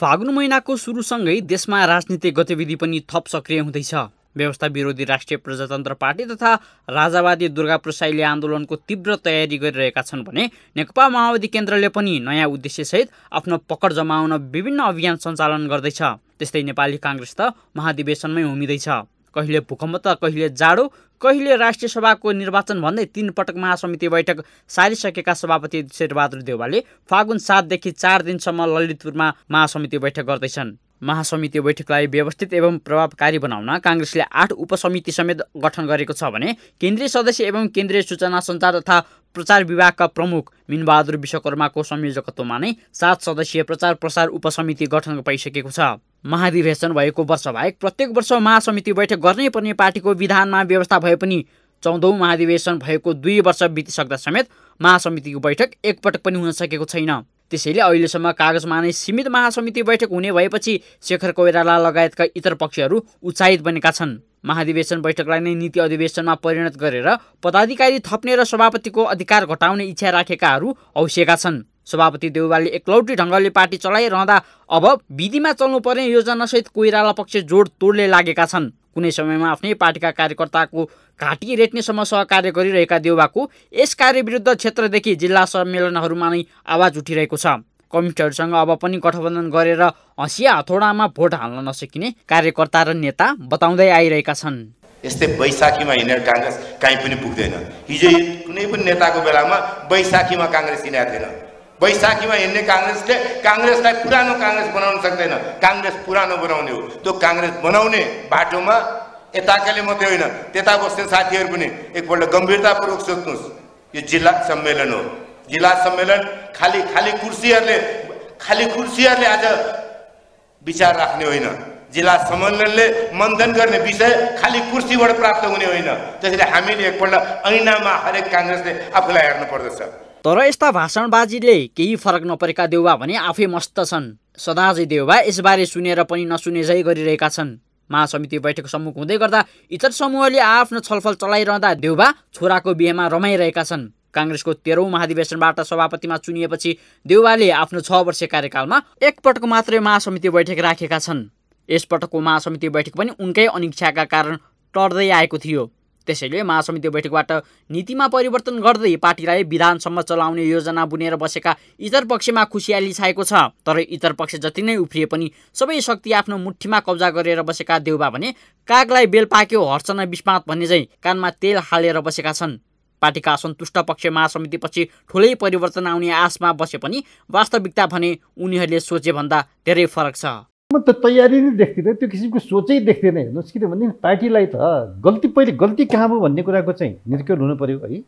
फागुन महिनाको सुरुसँगै देशमा राजनीतिक गतिविधि पनि थप सक्रिय हुँदैछ व्यवस्था विरोधी राष्ट्रिय प्रजातन्त्र पार्टी तथा राजावादी दुर्गाप्रसाईले आन्दोलनको तीव्र तयारी गरिरहेका छन् भने नेकपा माओवादी केन्द्रले पनि नयाँ उद्देश्यसहित आफ्नो पकड जमाउन विभिन्न अभियान सञ्चालन गर्दैछ त्यस्तै नेपाली काङ्ग्रेस त महाधिवेशनमै होमिँदैछ कहिले भूकम्प त कहिले जाडो कहिले राष्ट्रिय सभाको निर्वाचन भन्दै तीन पटक महासमिति बैठक सारिसकेका सभापति शेरबहादुर देवालले फागुन सातदेखि चार दिनसम्म ललितपुरमा महासमिति बैठक गर्दैछन् महासमिति बैठकलाई व्यवस्थित एवं प्रभावकारी बनाउन काङ्ग्रेसले आठ उपसमिति समेत गठन गरेको छ भने केन्द्रीय सदस्य एवं केन्द्रीय सूचना सञ्चार तथा प्रचार विभागका प्रमुख मिनबहादुर विश्वकर्माको संयोजकत्वमा नै सात सदस्यीय प्रचार प्रसार उपसमिति गठन भइसकेको छ महाधिवेशन भएको वर्षबाहेक प्रत्येक वर्ष महासमिति बैठक गर्नै पर्ने पार्टीको विधानमा व्यवस्था भए पनि चौधौँ महाधिवेशन भएको दुई वर्ष बितिसक्दा समेत महासमितिको बैठक एकपटक पनि हुन सकेको छैन त्यसैले अहिलेसम्म कागजमा नै सीमित महासमिति बैठक हुने भएपछि शेखर कोइराला लगायतका इतर पक्षहरू उत्साहित बनेका छन् महाधिवेशन बैठकलाई नै नीति अधिवेशनमा परिणत गरेर पदाधिकारी थप्ने र सभापतिको अधिकार घटाउने इच्छा राखेकाहरू औसिएका छन् सभापति देउबाले एकलौटी ढङ्गले पार्टी चलाइरहँदा अब विधिमा चल्नुपर्ने योजनासहित कोइराला पक्ष जोड तोडले लागेका छन् कुनै समयमा आफ्नै पार्टीका कार्यकर्ताको घाँटी रेट्नेसम्म सहकार्य गरिरहेका देउवाको यस कार्यविरुद्ध क्षेत्रदेखि जिल्ला सम्मेलनहरूमा नै आवाज उठिरहेको छ कम्युनिस्टहरूसँग अब पनि गठबन्धन गरेर हँसिया हथौडामा भोट हाल्न नसकिने कार्यकर्ता र नेता बताउँदै आइरहेका छन् यस्तै बैशाखीमा हिँडेर काङ्ग्रेस काहीँ पनि पुग्दैन हिजो कुनै पनि नेताको बेलामा बैशाखीमा काङ्ग्रेस हिँडेको थिएन वैशाखीमा हिँड्ने काङ्ग्रेसले काङ्ग्रेसलाई पुरानो काङ्ग्रेस बनाउन सक्दैन काङ्ग्रेस पुरानो बनाउने हो त्यो काङ्ग्रेस बनाउने बाटोमा यताकाले मात्रै होइन त्यता बस्ने साथीहरू पनि एकपल्ट गम्भीरतापूर्वक सोच्नुहोस् यो जिल्ला सम्मेलन हो जिल्ला सम्मेलन खाली खाली कुर्सीहरूले खाली कुर्सीहरूले आज विचार राख्ने होइन जिल्ला सम्मेलनले मन्थन गर्ने विषय खालि कुर्सीबाट प्राप्त हुने होइन त्यसैले हामीले एकपल्ट ऐनामा हरेक काङ्ग्रेसले आफूलाई हेर्नु पर्दछ तर यस्ता भाषणबाजीले केही फरक नपरेका देउबा भने आफै मस्त छन् सदाजी देउबा यसबारे सुनेर पनि नसुने जै गरिरहेका छन् महासमिति बैठक सम्मुख हुँदै गर्दा इतर समूहले आफ्नो छलफल चलाइरहँदा देउबा छोराको बिहेमा रमाइरहेका छन् काङ्ग्रेसको तेह्रौँ महाधिवेशनबाट सभापतिमा चुनिएपछि देउवाले आफ्नो छ वर्ष कार्यकालमा एकपटक मात्रै महासमिति बैठक राखेका छन् यसपटकको महासमिति बैठक पनि उनकै अनिच्छाका कारण टर्दै आएको थियो त्यसैले महासमिति बैठकबाट नीतिमा परिवर्तन गर्दै पार्टीलाई विधानसम्म चलाउने योजना बुनेर बसेका इतर पक्षमा खुसियाली छाएको छ तर इतर पक्ष जति नै उफ्रिए पनि सबै शक्ति आफ्नो मुठीमा कब्जा गरेर बसेका देउबा भने कागलाई बेल पाक्यो हर्चना बिस्मात भन्ने चाहिँ कानमा तेल हालेर बसेका छन् पार्टीका असन्तुष्ट पक्ष महासमितिपछि ठुलै परिवर्तन आउने आशमा बसे पनि वास्तविकता भने उनीहरूले सोचेभन्दा धेरै फरक छ म त तयारी नै देख्दिनँ त्यो किसिमको सोचै देख्दिनँ हेर्नुहोस् किनभने पार्टीलाई त गल्ती पहिले गल्ती कहाँ भयो भन्ने कुराको चाहिँ निर्कल हुनु पऱ्यो है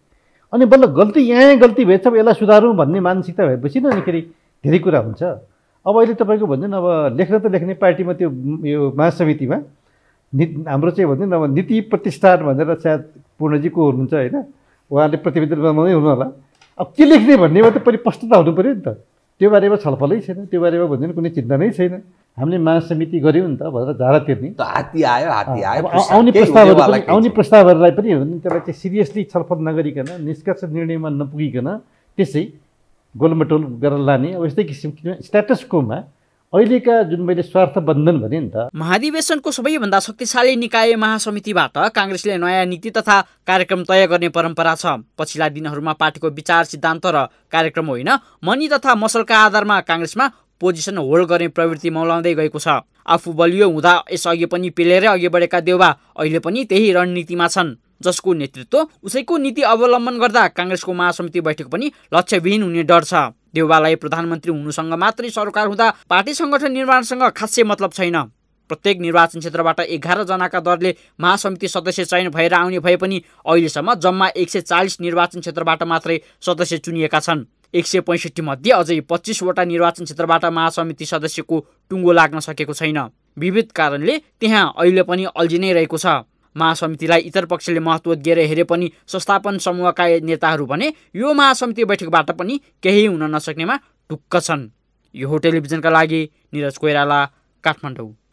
अनि बल्ल गल्ती यहाँ गल्ती भएछ अब यसलाई सुधारौँ भन्ने मानसिकता भएपछि नै अनिखेरि धेरै कुरा हुन्छ अब अहिले तपाईँको भन्दैन अब लेख्न त लेख्ने पार्टीमा त्यो यो महासमितिमा नि हाम्रो चाहिँ भन्दैन अब नीति प्रतिष्ठान भनेर सायद पूर्णजी को हुनुहुन्छ होइन उहाँले प्रतिवेदन बनाउँदै हुनु होला अब के लेख्ने भन्नेमा त पहिले प्रस्तुत हुनु पऱ्यो नि त त्यो बारेमा छलफलै छैन त्यो बारेमा भन्दैन कुनै चिन्ता नै छैन हामीले महासमिति गऱ्यौँ नि त भनेर धारा तिर्ने हात्ती आयो हात्ती आयो आउने प्रस्तावहरू आउने प्रस्तावहरूलाई पनि हो त्यसलाई चाहिँ सिरियसली छलफल नगरिकन निष्कर्ष निर्णयमा नपुगिकन त्यसै गोलमटोल गरेर लाने अब यस्तै किसिमको स्ट्याटस कोमा अहिलेका जुन मैले स्वार्थ बन्धन भने नि त महाधिवेशनको सबैभन्दा शक्तिशाली निकाय महासमितिबाट काङ्ग्रेसले नयाँ नीति तथा कार्यक्रम तय गर्ने परम्परा छ पछिल्ला दिनहरूमा पार्टीको विचार सिद्धान्त र कार्यक्रम होइन मनी तथा मसलका आधारमा काङ्ग्रेसमा पोजिसन होल्ड गर्ने प्रवृत्ति मौलाउँदै गएको छ आफू बलियो हुँदा यसअघि पनि पेलेरै अघि बढेका देउवा अहिले पनि त्यही रणनीतिमा छन् जसको नेतृत्व उसैको नीति अवलम्बन गर्दा काङ्ग्रेसको महासमिति बैठक पनि लक्ष्यविहीन हुने डर छ देउबालाई प्रधानमन्त्री हुनुसँग मात्रै सरकार हुँदा पार्टी सङ्गठन निर्माणसँग खासै मतलब छैन प्रत्येक निर्वाचन क्षेत्रबाट एघारजनाका दरले महासमिति सदस्य चयन भएर आउने भए पनि अहिलेसम्म जम्मा एक सय चालिस निर्वाचन क्षेत्रबाट मात्रै सदस्य चुनिएका छन् एक सय पैँसठी मध्ये अझै पच्चिसवटा निर्वाचन क्षेत्रबाट महासमिति सदस्यको टुङ्गो लाग्न सकेको छैन विविध कारणले त्यहाँ अहिले पनि अल्झिनै रहेको छ महासमितिलाई इतर पक्षले महत्त्व दिएर हेरे पनि संस्थापन समूहका नेताहरू भने यो महासमिति बैठकबाट पनि केही हुन नसक्नेमा ढुक्क छन् यो हो टेलिभिजनका लागि निरज कोइराला काठमाडौँ